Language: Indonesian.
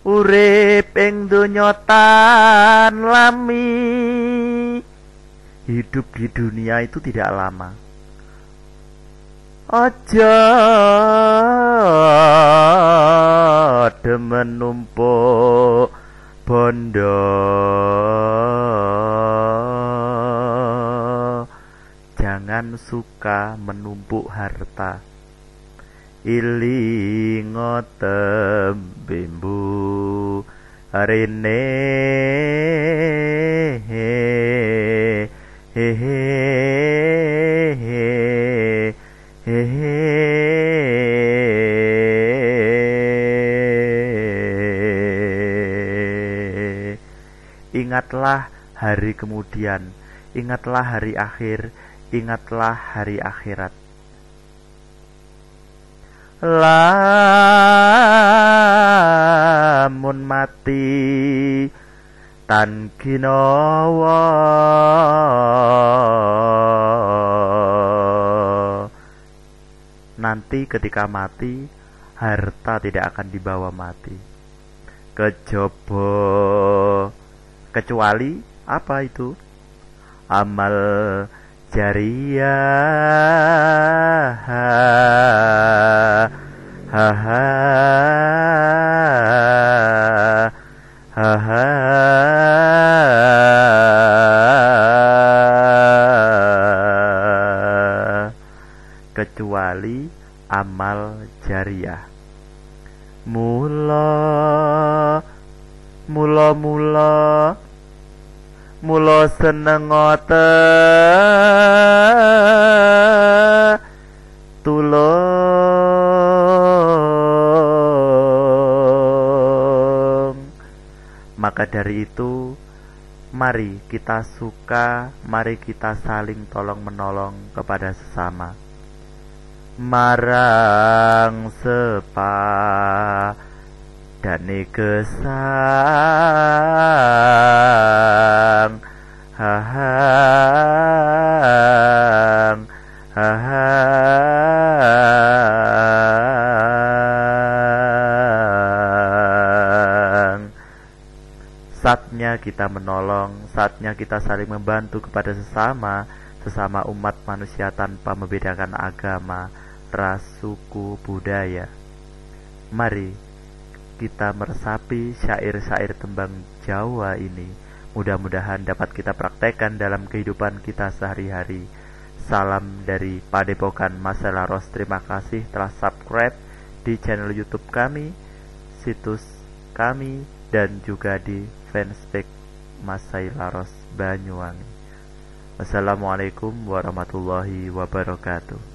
urip ing lami hidup di dunia itu tidak lama aja demen numpuk bondo jangan suka menumpuk harta ilinga tebimbu rene Ingatlah hari kemudian, ingatlah hari akhir, ingatlah hari akhirat lamun mati tan kinawa nanti ketika mati harta tidak akan dibawa mati kejopo kecuali apa itu amal jariah ha ha ha kecuali amal jariah mula mula mula mula seneng ngoten Maka dari itu, mari kita suka, mari kita saling tolong-menolong kepada sesama. Marang sepa dan kesah saatnya kita menolong, saatnya kita saling membantu kepada sesama, sesama umat manusia tanpa membedakan agama, ras, suku, budaya. Mari kita meresapi syair-syair tembang Jawa ini. Mudah-mudahan dapat kita praktekkan dalam kehidupan kita sehari-hari. Salam dari Padepokan Masela Ros. Terima kasih telah subscribe di channel YouTube kami, situs kami, dan juga di fanspage Masai Laros Banyuwangi. Assalamualaikum warahmatullahi wabarakatuh.